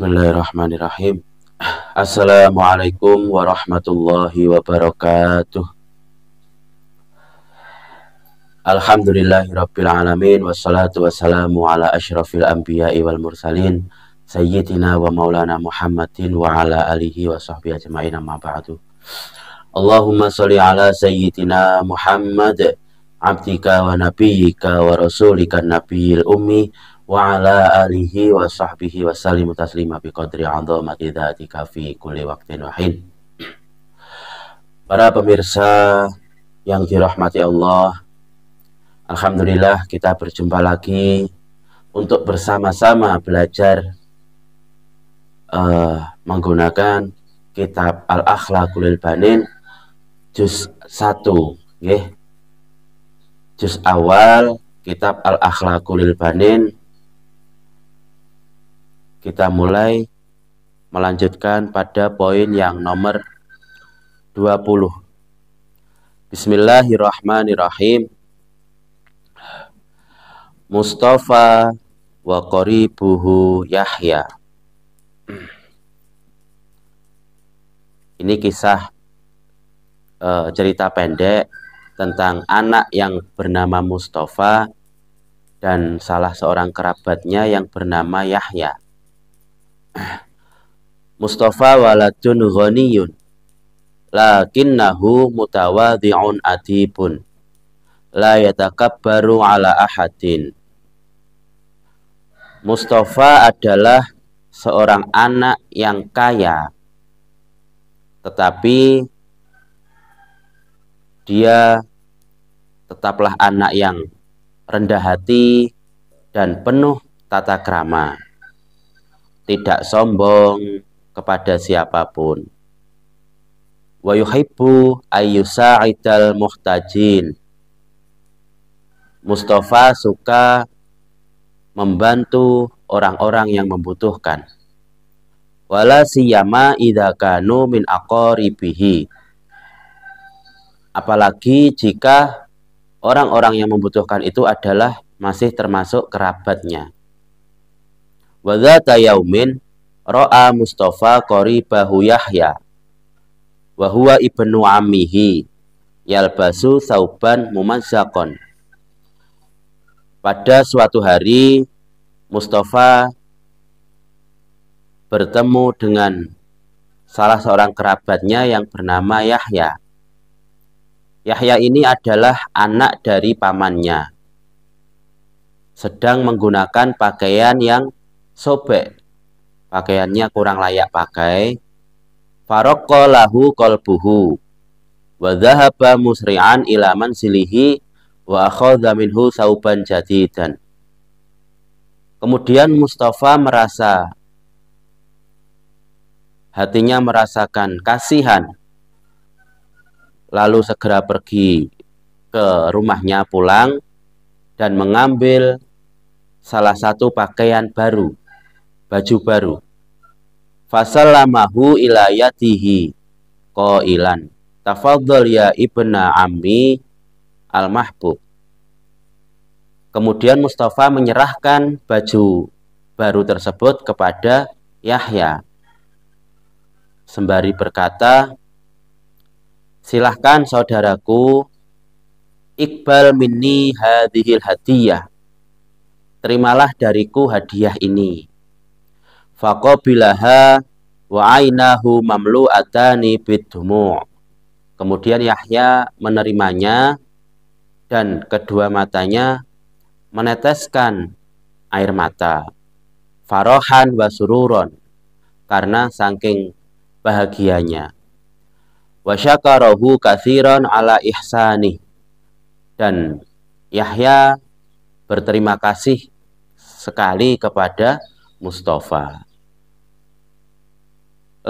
Bismillahirrahmanirrahim. Assalamualaikum warahmatullahi wabarakatuh. Alhamdulillahirabbil alamin wassalatu wassalamu ala asyrafil anbiya'i wal mursalin sayyidina wa maulana Muhammadin wa ala alihi wa sahbihi ajma'in amma ba'du. Allahumma shalli ala sayyidina Muhammad abdika wa nabiyyika wa rasulika nabiyil ummi wa ala alihi wa sahbihi wa salimu taslima bi qadri azamati dzatika fi kulli waqtin wahid Para pemirsa yang dirahmati Allah, alhamdulillah kita berjumpa lagi untuk bersama-sama belajar uh, menggunakan kitab Al-Akhlaqul Banin juz 1 nggih. Juz awal kitab Al-Akhlaqul Banin kita mulai melanjutkan pada poin yang nomor 20. Bismillahirrahmanirrahim. Mustafa wa qaribuhu Yahya. Ini kisah eh, cerita pendek tentang anak yang bernama Mustafa dan salah seorang kerabatnya yang bernama Yahya. Mustafa waladun ghaniyun lakinnahu mutawadhi'un adibun la yatakabbaru ala ahadin Mustafa adalah seorang anak yang kaya tetapi dia tetaplah anak yang rendah hati dan penuh tata krama tidak sombong kepada siapapun. Wa yuhibbu ayyusa'idal muhtajin. Mustafa suka membantu orang-orang yang membutuhkan. Wala siyama idza kanu min aqaribihi. Apalagi jika orang-orang yang membutuhkan itu adalah masih termasuk kerabatnya. Wadzata yaumin ra'a Mustafa qaribahu Yahya wa huwa ibnu Amihi yalbasu sauban mumazzaqon. Pada suatu hari Mustafa bertemu dengan salah seorang kerabatnya yang bernama Yahya. Yahya ini adalah anak dari pamannya, sedang menggunakan pakaian yang sobek pakaiannya kurang layak pakai faroko lahu kolbuhu wa dhahaba musri'an ilaman silihi wa akhadha minhu sauban jadidan kemudian Mustafa merasa hatinya merasakan kasihan lalu segera pergi ke rumahnya pulang dan mengambil salah satu pakaian baru baju baru. Fasallamahu ilayatihi qailan. Tafadhal ya ibna ammi al-mahbub. Kemudian Mustafa menyerahkan baju baru tersebut kepada Yahya. Sembari berkata, silahkan saudaraku Iqbal minni hadihil hadiyah. Terimalah dariku hadiah ini faqabilaha wa ainahu mamlu'atani bidhumu. Kemudian Yahya menerimanya dan kedua matanya meneteskan air mata. Farohan wa sururon karena saking bahagianya. Wa syakarahu kathiran ala ihsani dan Yahya berterima kasih sekali kepada Mustafa.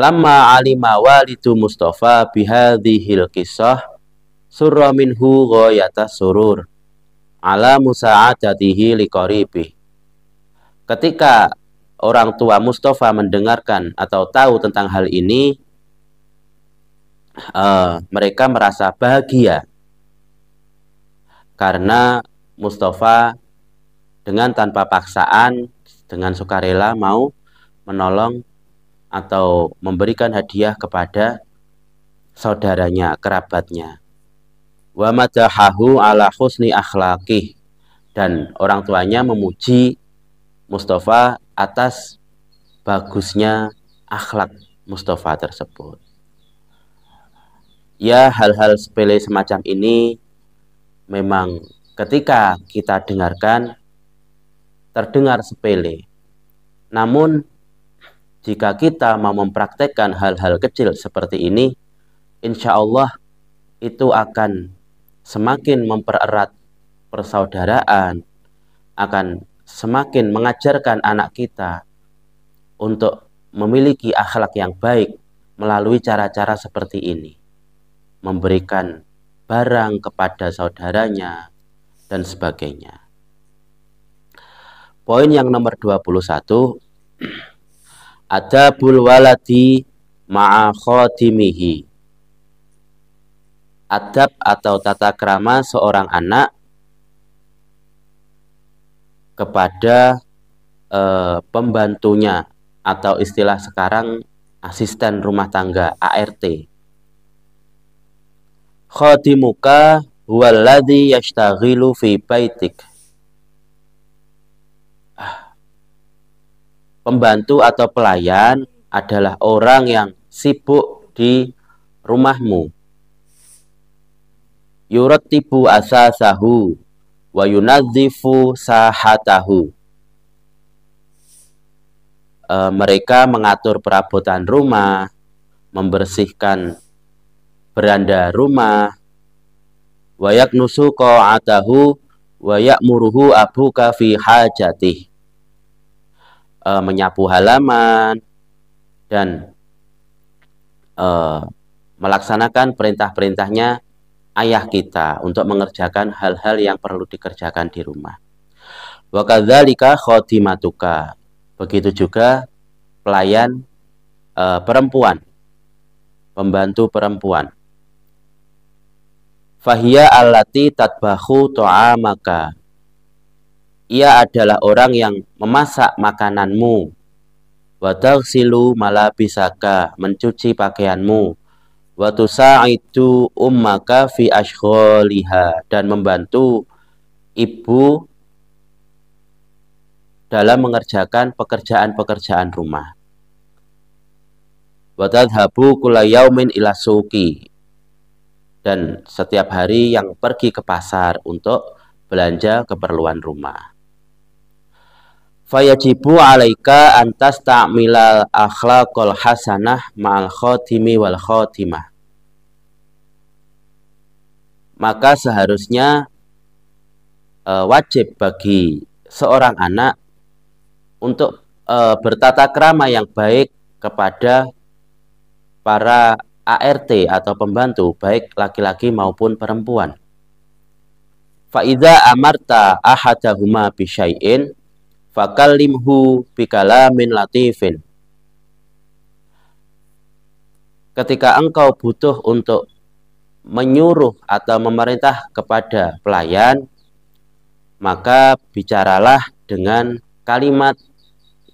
Lama alima walidu Mustafa bihadihil kisah surra minhu goyata surur ala musa'adatihi liqaribi. Ketika orang tua Mustafa mendengarkan atau tahu tentang hal ini, uh, mereka merasa bahagia karena Mustafa dengan tanpa paksaan, dengan sukarela mau menolong atau memberikan hadiah kepada saudaranya, kerabatnya. Wa madahahu ala husni akhlaqih dan orang tuanya memuji Mustafa atas bagusnya akhlak Mustafa tersebut. Ya, hal-hal sepele semacam ini memang ketika kita dengarkan terdengar sepele. Namun jika kita mau mempraktekkan hal-hal kecil seperti ini, insya Allah itu akan semakin mempererat persaudaraan, akan semakin mengajarkan anak kita untuk memiliki akhlak yang baik melalui cara-cara seperti ini. Memberikan barang kepada saudaranya dan sebagainya. Poin yang nomor 21 adabul waladi ma'a khadimihi Adab atau tata krama seorang anak kepada eh, pembantunya atau istilah sekarang asisten rumah tangga ART. huwa alladhi yashtaghilu fi baitik pembantu atau pelayan adalah orang yang sibuk di rumahmu. Yurattibu asasahu wa yunadzifu sahatahu. E, mereka mengatur perabotan rumah, membersihkan beranda rumah, wayak nusu qa'atahu wa ya'muruhu abuka fi hajatih e, menyapu halaman dan e, melaksanakan perintah-perintahnya ayah kita untuk mengerjakan hal-hal yang perlu dikerjakan di rumah. Wakadhalika khodimatuka, khotimatuka. Begitu juga pelayan e, perempuan, pembantu perempuan. Fahia allati tatbahu to'amaka ia adalah orang yang memasak makananmu. silu malah malabisaka, mencuci pakaianmu. itu ummaka fi ashghaliha dan membantu ibu dalam mengerjakan pekerjaan-pekerjaan rumah. habu kula yaumin ila suki. Dan setiap hari yang pergi ke pasar untuk belanja keperluan rumah fayajibu alaika antas ta'milal akhlaqol hasanah ma'al khotimi wal khotimah maka seharusnya e, wajib bagi seorang anak untuk e, bertata krama yang baik kepada para ART atau pembantu baik laki-laki maupun perempuan. Faida amarta ahadahuma bisyai'in fakallimhu bikalamin latifin. Ketika engkau butuh untuk menyuruh atau memerintah kepada pelayan, maka bicaralah dengan kalimat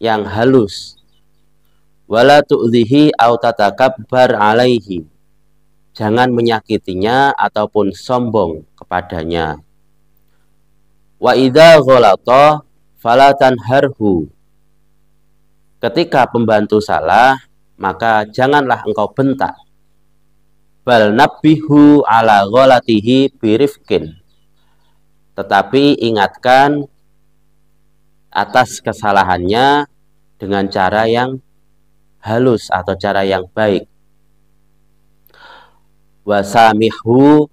yang halus. Wala tu'zihi au tatakabbar alaihi. Jangan menyakitinya ataupun sombong kepadanya. Wa idza ghalata falatan harhu. Ketika pembantu salah, maka janganlah engkau bentak. Bal nabihu ala gholatihi birifkin. Tetapi ingatkan atas kesalahannya dengan cara yang halus atau cara yang baik. Wasamihu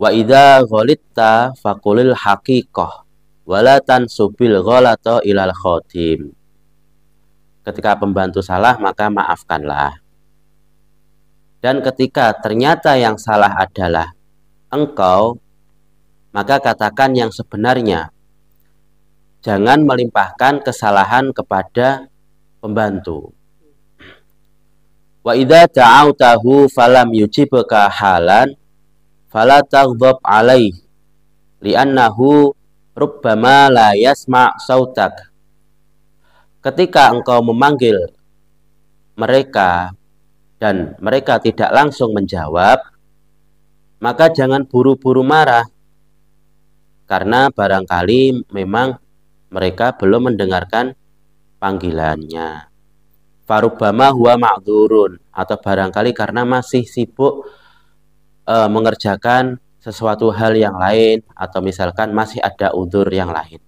wa idza ghalitta faqulil haqiqah wala tansubil ghalata ilal khodim. Ketika pembantu salah maka maafkanlah. Dan ketika ternyata yang salah adalah engkau, maka katakan yang sebenarnya. Jangan melimpahkan kesalahan kepada pembantu. Wa idza ta'autahu falam yujibka halan fala taghdab alaihi li'annahu Rubbama la yasma' sautak. Ketika engkau memanggil mereka dan mereka tidak langsung menjawab, maka jangan buru-buru marah. Karena barangkali memang mereka belum mendengarkan panggilannya. Farubama huwa ma'dzurun atau barangkali karena masih sibuk e, mengerjakan sesuatu hal yang lain atau misalkan masih ada udur yang lain.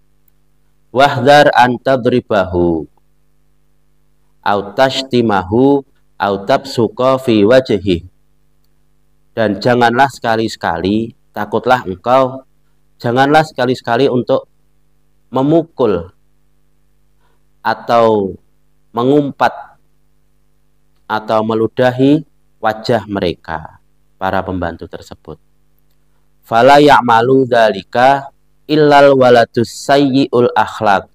Wahdar antadribahu au tashtimahu timahu, tabsuqa fi wajhi. Dan janganlah sekali-sekali takutlah engkau janganlah sekali-sekali untuk memukul atau mengumpat atau meludahi wajah mereka para pembantu tersebut fala ya'malu dalika illal waladus sayyi'ul akhlak.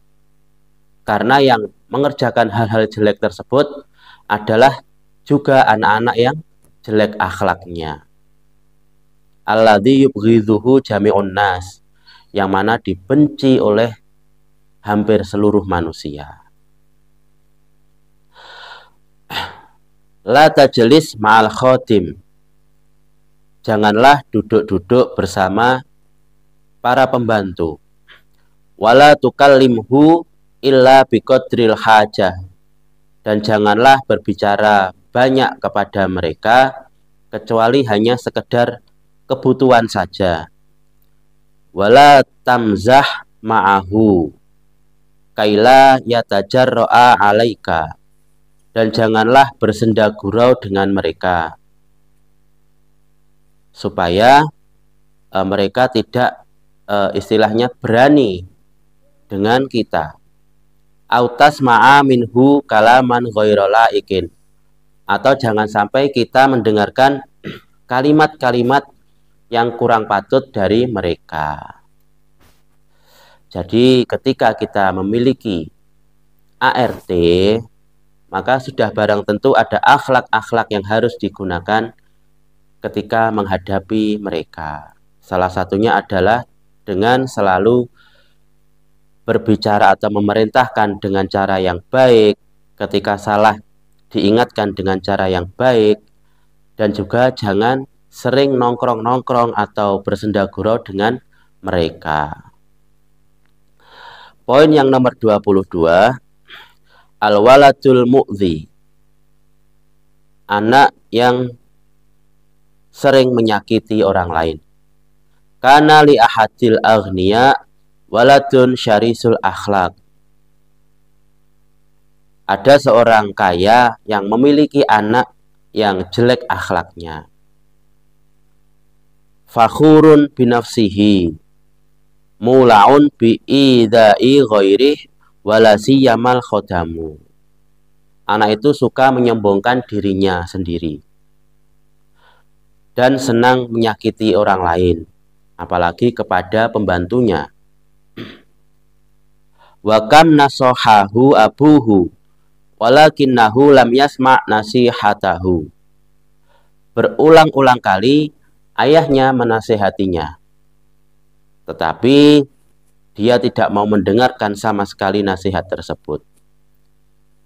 Karena yang mengerjakan hal-hal jelek tersebut adalah juga anak-anak yang jelek akhlaknya. Alladhi yubghidhuhu jami'un nas. Yang mana dibenci oleh hampir seluruh manusia. La tajlis ma'al khotim janganlah duduk-duduk bersama para pembantu. Wala tukallimhu illa biqadril hajah. Dan janganlah berbicara banyak kepada mereka kecuali hanya sekedar kebutuhan saja. Wala tamzah ma'ahu kaila yatajarra'a alaika. Dan janganlah bersenda gurau dengan mereka supaya uh, mereka tidak uh, istilahnya berani dengan kita. Autas ma'a minhu kalaman ghairala ikin. Atau jangan sampai kita mendengarkan kalimat-kalimat yang kurang patut dari mereka. Jadi ketika kita memiliki ART, maka sudah barang tentu ada akhlak-akhlak yang harus digunakan ketika menghadapi mereka. Salah satunya adalah dengan selalu berbicara atau memerintahkan dengan cara yang baik, ketika salah diingatkan dengan cara yang baik, dan juga jangan sering nongkrong-nongkrong atau bersenda gurau dengan mereka. Poin yang nomor 22 Al-waladul mu'zi Anak yang sering menyakiti orang lain. Karena li ahadil agniya waladun syarisul akhlak. Ada seorang kaya yang memiliki anak yang jelek akhlaknya. Fakhurun binafsihi mulaun biidai ghairih walasiyamal khodamu. Anak itu suka menyombongkan dirinya sendiri dan senang menyakiti orang lain, apalagi kepada pembantunya. Wakam nasohahu abuhu, wala'kin nahu lam yasma' nasihatahu. Berulang-ulang kali ayahnya menasehatinya, tetapi dia tidak mau mendengarkan sama sekali nasihat tersebut.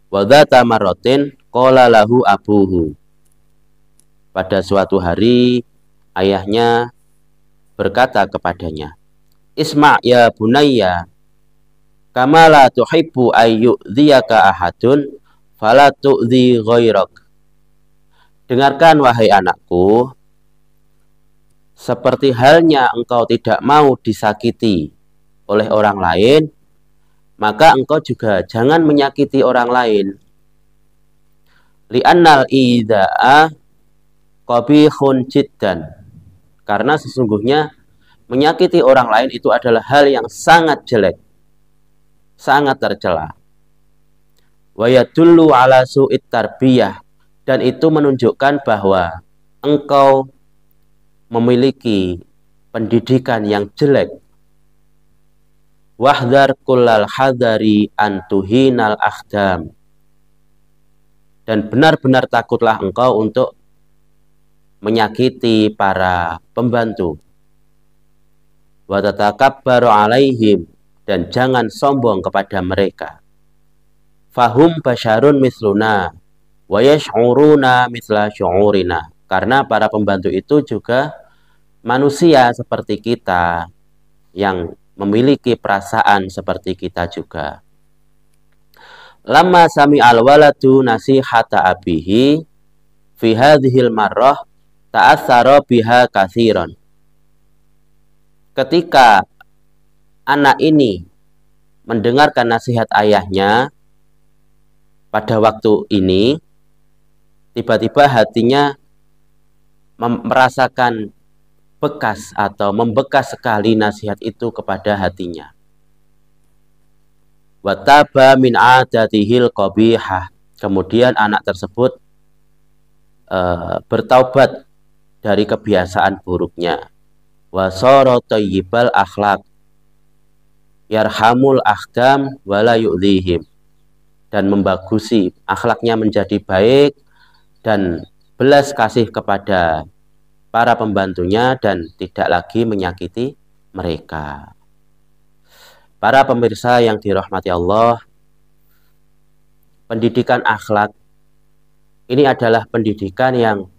Wadatamarotin kolalahu kola lahu abuhu pada suatu hari ayahnya berkata kepadanya, Isma' ya bunayya kama la tuhibbu ayyu'dhiyaka ahadun fala tu'dhi ghairak. Dengarkan wahai anakku, seperti halnya engkau tidak mau disakiti oleh orang lain, maka engkau juga jangan menyakiti orang lain. Li'annal ida'a qabihun jiddan. Karena sesungguhnya menyakiti orang lain itu adalah hal yang sangat jelek. Sangat tercela. Wa yadullu ala su'it tarbiyah dan itu menunjukkan bahwa engkau memiliki pendidikan yang jelek. Wahdar kullal hadari antuhinal akhdam. Dan benar-benar takutlah engkau untuk menyakiti para pembantu. Watatakabbaru alaihim dan jangan sombong kepada mereka. Fahum basyarun misluna wa yash'uruna misla syu'urina. Karena para pembantu itu juga manusia seperti kita yang memiliki perasaan seperti kita juga. Lama sami al waladu nasihata abihi fi hadhil marrah ta'assara biha kasiron. Ketika anak ini mendengarkan nasihat ayahnya pada waktu ini, tiba-tiba hatinya merasakan bekas atau membekas sekali nasihat itu kepada hatinya. Wataba min adatihil qabihah. Kemudian anak tersebut uh, bertaubat dari kebiasaan buruknya. Wasoro toyibal akhlak. Yarhamul ahkam wala yu'lihim. Dan membagusi akhlaknya menjadi baik dan belas kasih kepada para pembantunya dan tidak lagi menyakiti mereka. Para pemirsa yang dirahmati Allah, pendidikan akhlak ini adalah pendidikan yang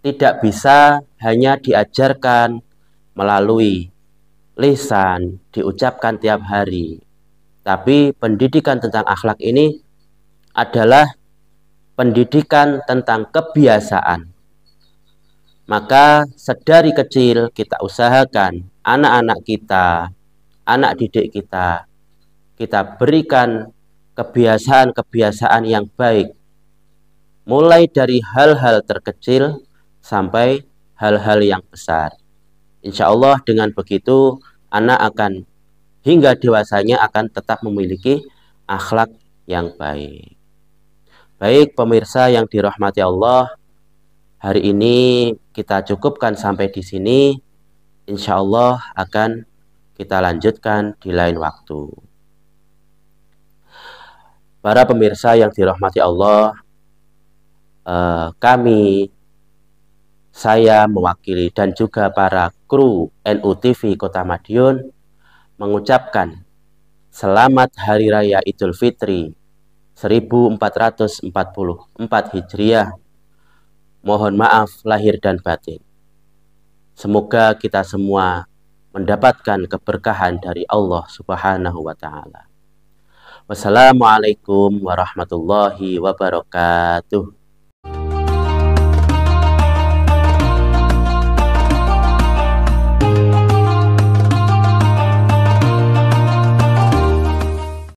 tidak bisa hanya diajarkan melalui lisan, diucapkan tiap hari. Tapi pendidikan tentang akhlak ini adalah pendidikan tentang kebiasaan. Maka sedari kecil kita usahakan anak-anak kita, anak didik kita, kita berikan kebiasaan-kebiasaan yang baik. Mulai dari hal-hal terkecil sampai hal-hal yang besar. Insya Allah dengan begitu anak akan hingga dewasanya akan tetap memiliki akhlak yang baik. Baik pemirsa yang dirahmati Allah, hari ini kita cukupkan sampai di sini. Insya Allah akan kita lanjutkan di lain waktu. Para pemirsa yang dirahmati Allah, eh, kami saya mewakili dan juga para kru NUTV Kota Madiun mengucapkan selamat Hari Raya Idul Fitri 1444 Hijriah. Mohon maaf lahir dan batin. Semoga kita semua mendapatkan keberkahan dari Allah Subhanahu wa taala. Wassalamualaikum warahmatullahi wabarakatuh.